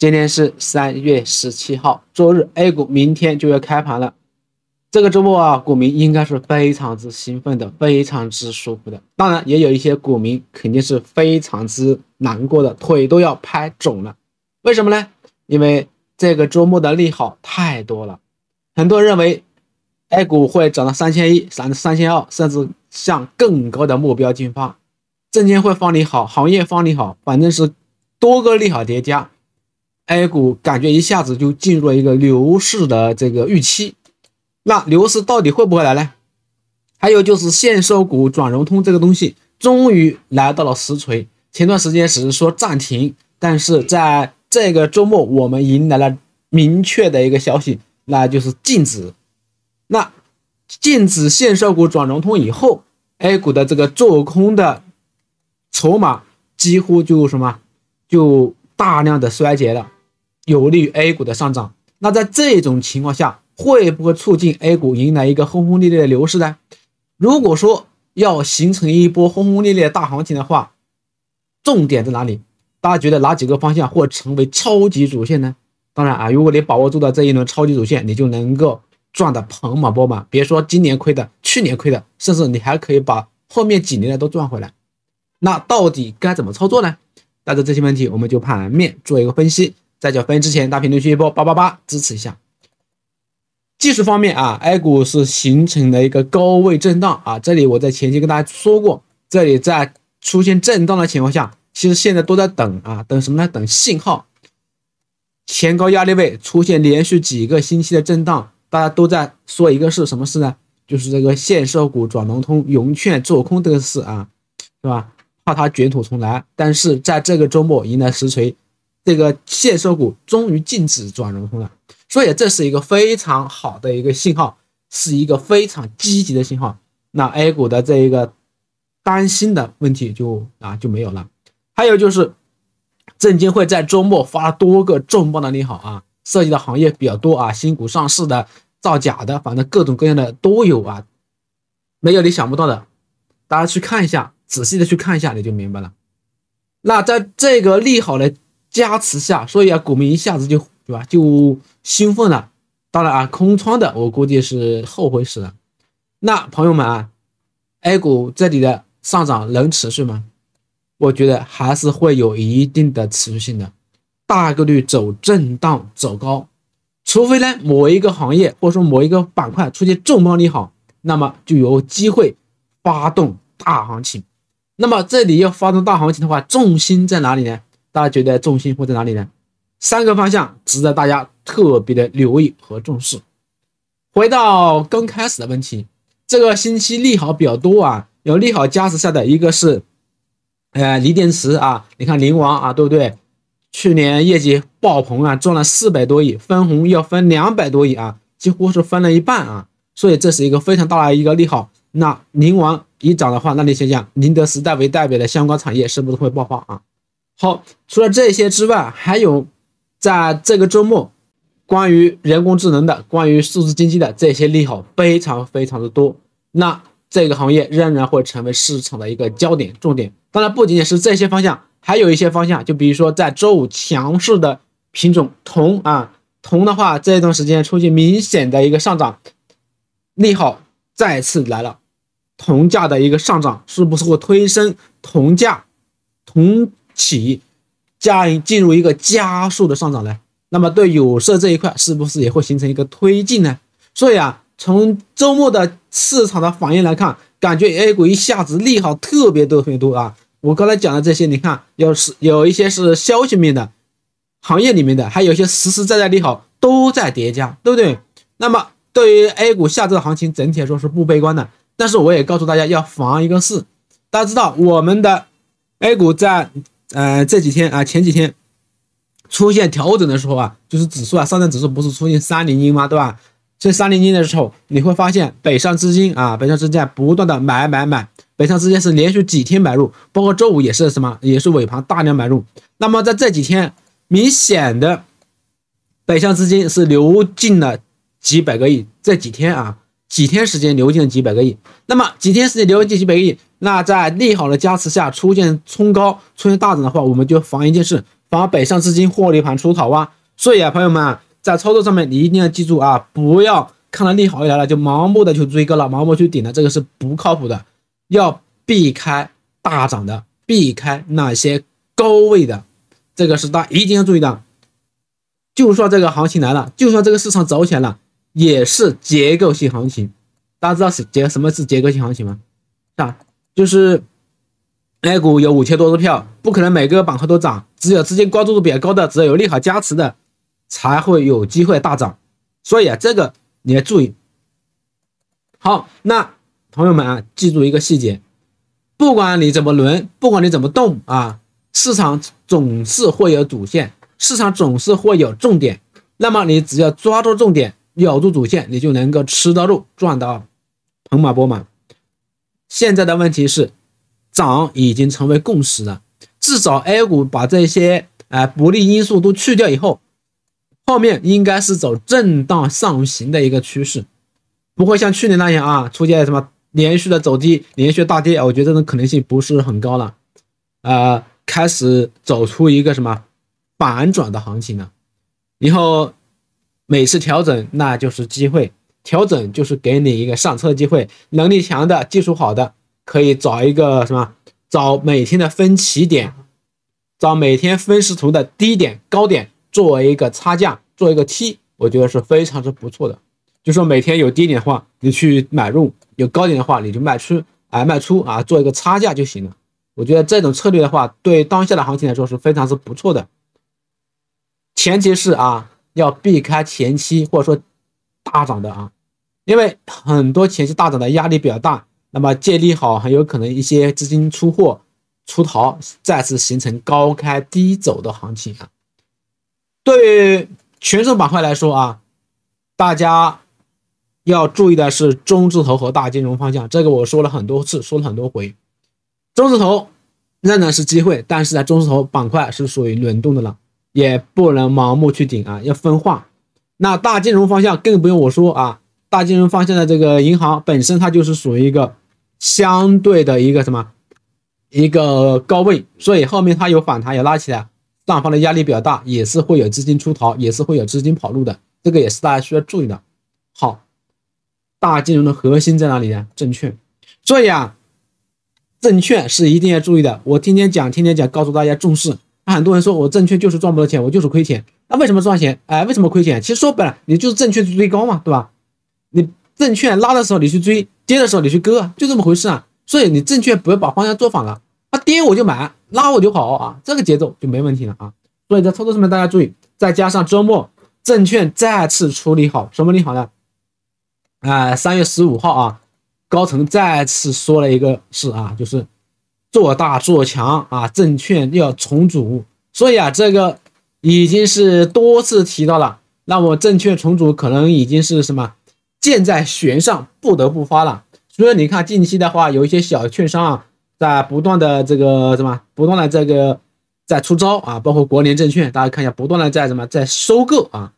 今天是三月十七号，周日 A 股明天就要开盘了。这个周末啊，股民应该是非常之兴奋的，非常之舒服的。当然，也有一些股民肯定是非常之难过的，腿都要拍肿了。为什么呢？因为这个周末的利好太多了。很多人认为 A 股会涨到三千一，甚至三千二，甚至向更高的目标进发。证监会放利好，行业放利好，反正是多个利好叠加。A 股感觉一下子就进入了一个牛市的这个预期，那牛市到底会不会来呢？还有就是限售股转融通这个东西终于来到了实锤。前段时间只是说暂停，但是在这个周末我们迎来了明确的一个消息，那就是禁止。那禁止限售股转融通以后，A 股的这个做空的筹码几乎就什么就大量的衰竭了。有利于 A 股的上涨。那在这种情况下，会不会促进 A 股迎来一个轰轰烈烈的牛市呢？如果说要形成一波轰轰烈烈的大行情的话，重点在哪里？大家觉得哪几个方向会成为超级主线呢？当然啊，如果你把握住了这一轮超级主线，你就能够赚得盆满钵满。别说今年亏的，去年亏的，甚至你还可以把后面几年的都赚回来。那到底该怎么操作呢？带着这些问题，我们就盘面做一个分析。在缴分之前，大评论区一波八八八支持一下。技术方面啊，A 股是形成了一个高位震荡啊。这里我在前期跟大家说过，这里在出现震荡的情况下，其实现在都在等啊，等什么呢？等信号。前高压力位出现连续几个星期的震荡，大家都在说一个事，什么事呢？就是这个限售股转融通、融券做空这个事啊，是吧？怕它卷土重来，但是在这个周末迎来实锤。这个限售股终于禁止转融通了，所以这是一个非常好的一个信号，是一个非常积极的信号。那 A 股的这一个担心的问题就啊就没有了。还有就是，证监会在周末发了多个重磅的利好啊，涉及的行业比较多啊，新股上市的、造假的，反正各种各样的都有啊，没有你想不到的。大家去看一下，仔细的去看一下，你就明白了。那在这个利好嘞。加持下，所以啊，股民一下子就对吧，就兴奋了。当然啊，空仓的我估计是后悔死了。那朋友们啊，A 股这里的上涨能持续吗？我觉得还是会有一定的持续性的，大概率走震荡走高，除非呢某一个行业或者说某一个板块出现重磅利好，那么就有机会发动大行情。那么这里要发动大行情的话，重心在哪里呢？大家觉得重心会在哪里呢？三个方向值得大家特别的留意和重视。回到刚开始的问题，这个星期利好比较多啊，有利好加持下的，一个是，呃，锂电池啊，你看宁王啊，对不对？去年业绩爆棚啊，赚了四百多亿，分红要分两百多亿啊，几乎是分了一半啊，所以这是一个非常大的一个利好。那宁王一涨的话，那你想想，宁德时代为代表的相关产业是不是会爆发啊？好，除了这些之外，还有在这个周末，关于人工智能的、关于数字经济的这些利好非常非常的多。那这个行业仍然会成为市场的一个焦点重点。当然，不仅仅是这些方向，还有一些方向，就比如说在周五强势的品种铜啊，铜的话，这一段时间出现明显的一个上涨，利好再次来了，铜价的一个上涨是不是会推升铜价？铜。起，加进入一个加速的上涨呢，那么对有色这一块是不是也会形成一个推进呢？所以啊，从周末的市场的反应来看，感觉 A 股一下子利好特别多很多啊。我刚才讲的这些，你看，有是有一些是消息面的，行业里面的，还有一些实实在在利好都在叠加，对不对？那么对于 A 股下周的行情，整体来说是不悲观的。但是我也告诉大家要防一个事，大家知道我们的 A 股在。呃，这几天啊，前几天出现调整的时候啊，就是指数啊，上证指数不是出现三连阴吗？对吧？这三连阴的时候，你会发现北上资金啊，北上资金不断的买买买，北上资金是连续几天买入，包括周五也是什么，也是尾盘大量买入。那么在这几天，明显的北上资金是流进了几百个亿。这几天啊。几天时间流进了几百个亿，那么几天时间流进几百个亿，那在利好的加持下出现冲高、出现大涨的话，我们就防一件事，防北上资金获利盘出逃啊。所以啊，朋友们在操作上面你一定要记住啊，不要看到利好来了就盲目的去追高了，盲目去顶了，这个是不靠谱的。要避开大涨的，避开那些高位的，这个是大家一定要注意的。就算这个行情来了，就算这个市场走起来了。也是结构性行情，大家知道是结什么是结构性行情吗？啊，就是 A 股有五千多只票，不可能每个板块都涨，只有资金关注度比较高的，只有有利好加持的，才会有机会大涨。所以啊，这个你要注意。好，那朋友们啊，记住一个细节，不管你怎么轮，不管你怎么动啊，市场总是会有主线，市场总是会有重点，那么你只要抓住重点。咬住主线，你就能够吃到肉，赚到盆满钵满。现在的问题是，涨已经成为共识了。至少 A 股把这些哎不利因素都去掉以后，后面应该是走震荡上行的一个趋势，不会像去年那样啊出现什么连续的走低、连续大跌。我觉得这种可能性不是很高了。呃，开始走出一个什么反转的行情了，以后。每次调整那就是机会，调整就是给你一个上车机会。能力强的、技术好的，可以找一个什么？找每天的分歧点，找每天分时图的低点、高点，作为一个差价，做一个 T，我觉得是非常之不错的。就说每天有低点的话，你去买入；有高点的话，你就卖出，哎，卖出啊，做一个差价就行了。我觉得这种策略的话，对当下的行情来说是非常是不错的。前提是啊。要避开前期或者说大涨的啊，因为很多前期大涨的压力比较大，那么借利好很有可能一些资金出货、出逃，再次形成高开低走的行情啊。对于权重板块来说啊，大家要注意的是中字头和大金融方向，这个我说了很多次，说了很多回。中字头仍然是机会，但是在中字头板块是属于轮动的了。也不能盲目去顶啊，要分化。那大金融方向更不用我说啊，大金融方向的这个银行本身它就是属于一个相对的一个什么一个高位，所以后面它有反弹也拉起来，上方的压力比较大，也是会有资金出逃，也是会有资金跑路的，这个也是大家需要注意的。好，大金融的核心在哪里呢？证券，所以啊，证券是一定要注意的。我天天讲，天天讲，告诉大家重视。很多人说我证券就是赚不到钱，我就是亏钱。那为什么赚钱？哎，为什么亏钱？其实说白了，你就是证券追高嘛，对吧？你证券拉的时候你去追，跌的时候你去割，就这么回事啊。所以你证券不要把方向做反了，它跌我就买，拉我就跑啊，这个节奏就没问题了啊。所以，在操作上面大家注意，再加上周末证券再次处理好什么利好呢？哎，三月十五号啊，高层再次说了一个事啊，就是。做大做强啊，证券要重组，所以啊，这个已经是多次提到了。那么，证券重组可能已经是什么箭在弦上，不得不发了。所以你看，近期的话，有一些小券商啊，在不断的这个什么，不断的这个在出招啊，包括国联证券，大家看一下，不断的在什么，在收购啊。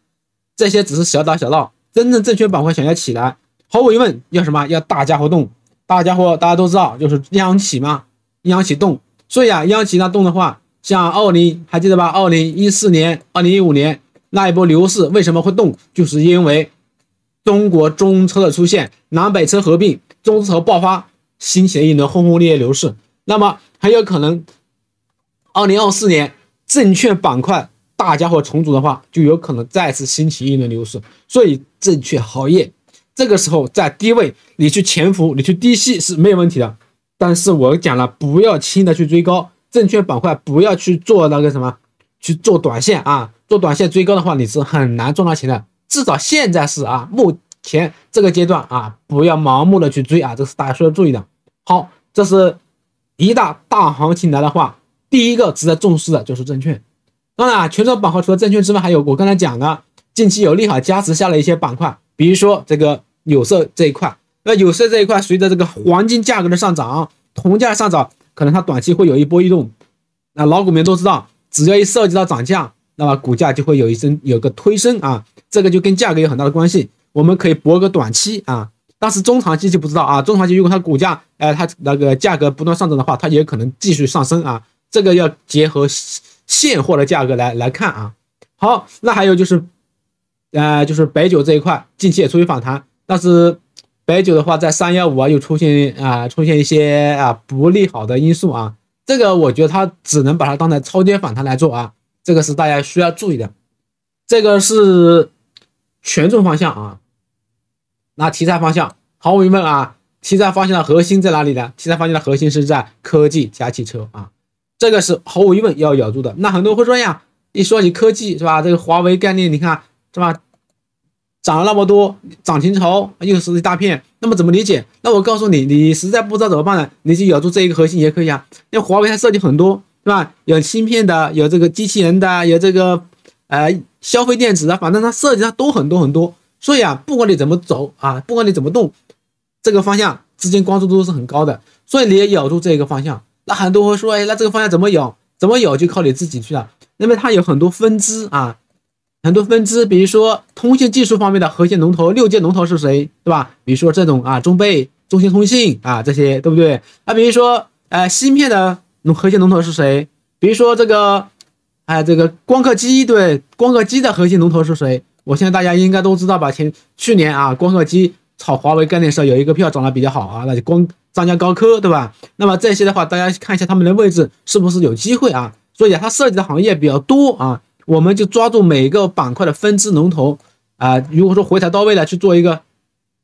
这些只是小打小闹，真正证券板块想要起来，毫无疑问要什么要大家伙动，大家伙大家都知道，就是央企嘛。央企动，所以啊，央企它动的话，像二零还记得吧？二零一四年、二零一五年那一波牛市为什么会动？就是因为中国中车的出现，南北车合并，中字头爆发，兴起了一轮轰轰烈烈牛市。那么很有可能，二零二四年证券板块大家伙重组的话，就有可能再次兴起一轮牛市。所以，证券行业这个时候在低位，你去潜伏，你去低吸是没有问题的。但是我讲了，不要轻的去追高，证券板块不要去做那个什么，去做短线啊，做短线追高的话，你是很难赚到钱的，至少现在是啊，目前这个阶段啊，不要盲目的去追啊，这是大家需要注意的。好，这是一大大行情来的话，第一个值得重视的就是证券。当然，啊，权重板块除了证券之外，还有我刚才讲的近期有利好加持下的一些板块，比如说这个有色这一块。那有色这一块，随着这个黄金价格的上涨，铜价上涨，可能它短期会有一波异动。那老股民都知道，只要一涉及到涨价，那么股价就会有一升，有个推升啊。这个就跟价格有很大的关系，我们可以博个短期啊，但是中长期就不知道啊。中长期如果它股价，哎，它那个价格不断上涨的话，它也可能继续上升啊。这个要结合现货的价格来来看啊。好，那还有就是，呃，就是白酒这一块，近期也处于反弹，但是。白酒的话，在三幺五啊，又出现啊，出现一些啊不利好的因素啊，这个我觉得它只能把它当成超跌反弹来做啊，这个是大家需要注意的。这个是权重方向啊，那题材方向毫无疑问啊，题材方向的核心在哪里呢？题材方向的核心是在科技加汽车啊，这个是毫无疑问要咬住的。那很多人会说呀，一说起科技是吧，这个华为概念，你看是吧？涨了那么多，涨停潮又是一大片，那么怎么理解？那我告诉你，你实在不知道怎么办呢，你就咬住这一个核心也可以啊。因为华为它设计很多，是吧？有芯片的，有这个机器人的，有这个呃消费电子的，反正它设计它都很多很多。所以啊，不管你怎么走啊，不管你怎么动，这个方向资金关注度是很高的，所以你也咬住这一个方向。那很多人说，哎，那这个方向怎么咬？怎么咬就靠你自己去了，因为它有很多分支啊。很多分支，比如说通信技术方面的核心龙头，六界龙头是谁，对吧？比如说这种啊，中贝、中兴通信啊，这些对不对？啊，比如说，呃，芯片的核心龙头是谁？比如说这个，哎，这个光刻机，对，光刻机的核心龙头是谁？我相信大家应该都知道吧？前去年啊，光刻机炒华为概念的时候，有一个票涨得比较好啊，那就光张家高科，对吧？那么这些的话，大家看一下他们的位置是不是有机会啊？所以它涉及的行业比较多啊。我们就抓住每个板块的分支龙头啊，如果说回踩到位了，去做一个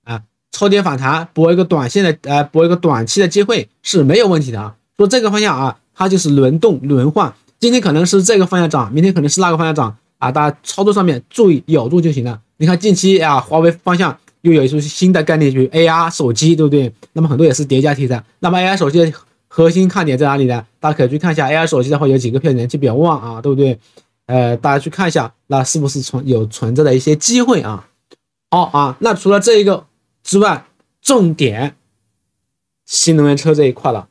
啊超跌反弹，搏一个短线的呃，搏一个短期的机会是没有问题的啊。说这个方向啊，它就是轮动轮换，今天可能是这个方向涨，明天可能是那个方向涨啊。大家操作上面注意咬住就行了。你看近期啊，华为方向又有一出新的概念，就是 A r 手机，对不对？那么很多也是叠加题材。那么 A I 手机的核心看点在哪里呢？大家可以去看一下 A I 手机的话，有几个票人气比较旺啊，对不对？呃，大家去看一下，那是不是存有存在的一些机会啊？好啊，那除了这一个之外，重点新能源车这一块了。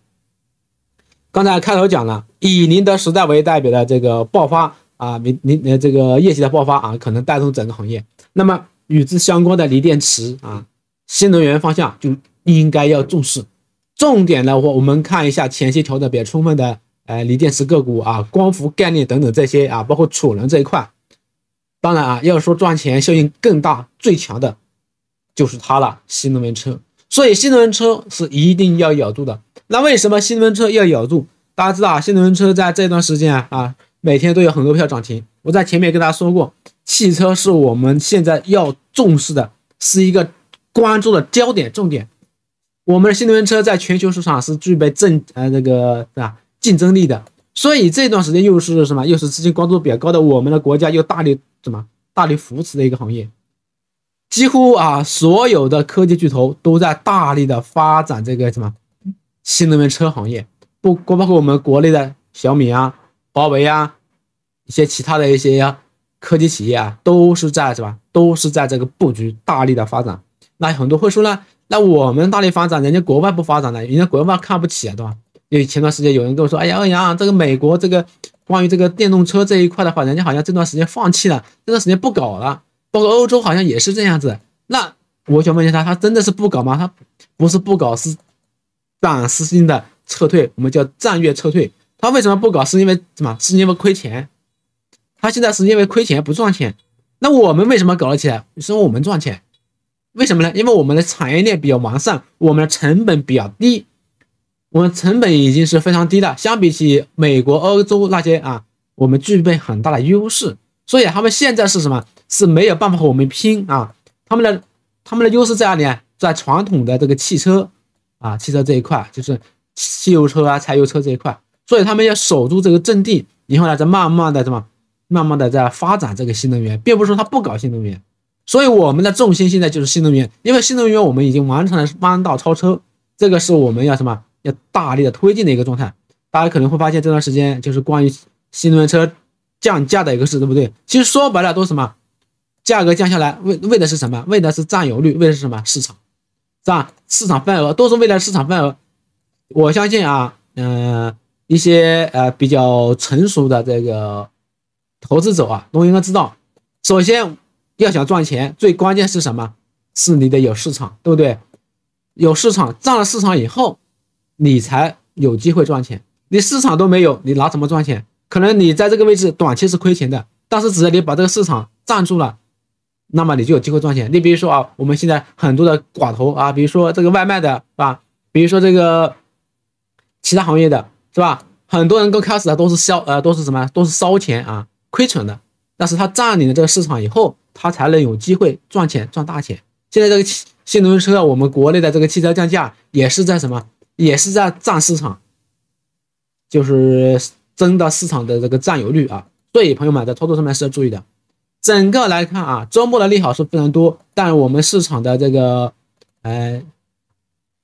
刚才开头讲了，以宁德时代为代表的这个爆发啊，宁宁呃这个业绩的爆发啊，可能带动整个行业。那么与之相关的锂电池啊，新能源方向就应该要重视。重点的话，我们看一下前期调整比较充分的。哎，锂电池个股啊，光伏概念等等这些啊，包括储能这一块。当然啊，要说赚钱效应更大、最强的，就是它了——新能源车。所以新能源车是一定要咬住的。那为什么新能源车要咬住？大家知道啊，新能源车在这段时间啊，每天都有很多票涨停。我在前面跟大家说过，汽车是我们现在要重视的，是一个关注的焦点、重点。我们的新能源车在全球市场是具备正，呃，那个啊。吧？竞争力的，所以这段时间又是什么？又是资金关注度比较高的，我们的国家又大力什么？大力扶持的一个行业，几乎啊，所有的科技巨头都在大力的发展这个什么新能源车行业，不包括我们国内的小米啊、华为啊，一些其他的一些科技企业啊，都是在什么？都是在这个布局大力的发展。那很多会说呢，那我们大力发展，人家国外不发展呢，人家国外看不起啊，对吧？因为前段时间有人跟我说：“哎呀，欧阳，这个美国这个关于这个电动车这一块的话，人家好像这段时间放弃了，这段时间不搞了。包括欧洲好像也是这样子。那我想问一下他，他真的是不搞吗？他不是不搞，是暂时性的撤退，我们叫战略撤退。他为什么不搞？是因为什么？是因为亏钱。他现在是因为亏钱不赚钱。那我们为什么搞得起来？是因为我们赚钱。为什么呢？因为我们的产业链比较完善，我们的成本比较低。”我们成本已经是非常低的，相比起美国、欧洲那些啊，我们具备很大的优势，所以他们现在是什么？是没有办法和我们拼啊！他们的他们的优势在哪里？在传统的这个汽车啊，汽车这一块，就是汽油车啊、柴油车这一块，所以他们要守住这个阵地，以后呢再慢慢的什么，慢慢的在发展这个新能源，并不是说他不搞新能源，所以我们的重心现在就是新能源，因为新能源我们已经完成了弯道超车，这个是我们要什么？大力的推进的一个状态，大家可能会发现这段时间就是关于新能源车降价的一个事，对不对？其实说白了都是什么？价格降下来，为为的是什么？为的是占有率，为的是什么市场？是吧？市场份额都是未来市场份额。我相信啊，嗯，一些呃比较成熟的这个投资者啊，都应该知道，首先要想赚钱，最关键是什么？是你得有市场，对不对？有市场占了市场以后。你才有机会赚钱，你市场都没有，你拿什么赚钱？可能你在这个位置短期是亏钱的，但是只要你把这个市场占住了，那么你就有机会赚钱。你比如说啊，我们现在很多的寡头啊，比如说这个外卖的，是吧？比如说这个其他行业的，是吧？很多人刚开始都是烧呃，都是什么，都是烧钱啊，亏损的。但是他占领了这个市场以后，他才能有机会赚钱，赚大钱。现在这个新能源车，我们国内的这个汽车降价也是在什么？也是在占市场，就是增的市场的这个占有率啊。所以朋友们在操作上面是要注意的。整个来看啊，周末的利好是非常多，但我们市场的这个呃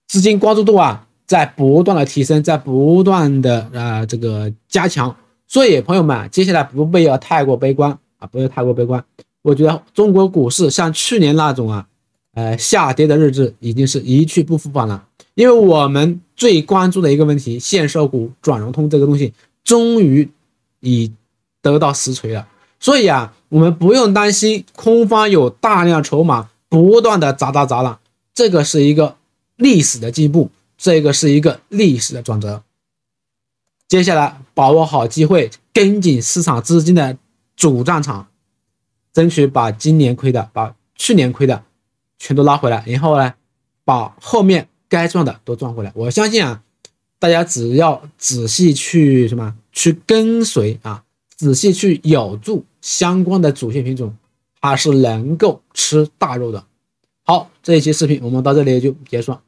资金关注度啊，在不断的提升，在不断的啊这个加强。所以朋友们接下来不必要太过悲观啊，不要太过悲观。我觉得中国股市像去年那种啊呃下跌的日子已经是一去不复返了。因为我们最关注的一个问题，限售股转融通这个东西，终于已得到实锤了。所以啊，我们不用担心空方有大量筹码不断的砸砸砸了。这个是一个历史的进步，这个是一个历史的转折。接下来，把握好机会，跟紧市场资金的主战场，争取把今年亏的，把去年亏的，全都拉回来。然后呢，把后面。该赚的都赚回来，我相信啊，大家只要仔细去什么，去跟随啊，仔细去咬住相关的主线品种，它是能够吃大肉的。好，这一期视频我们到这里就结束。了。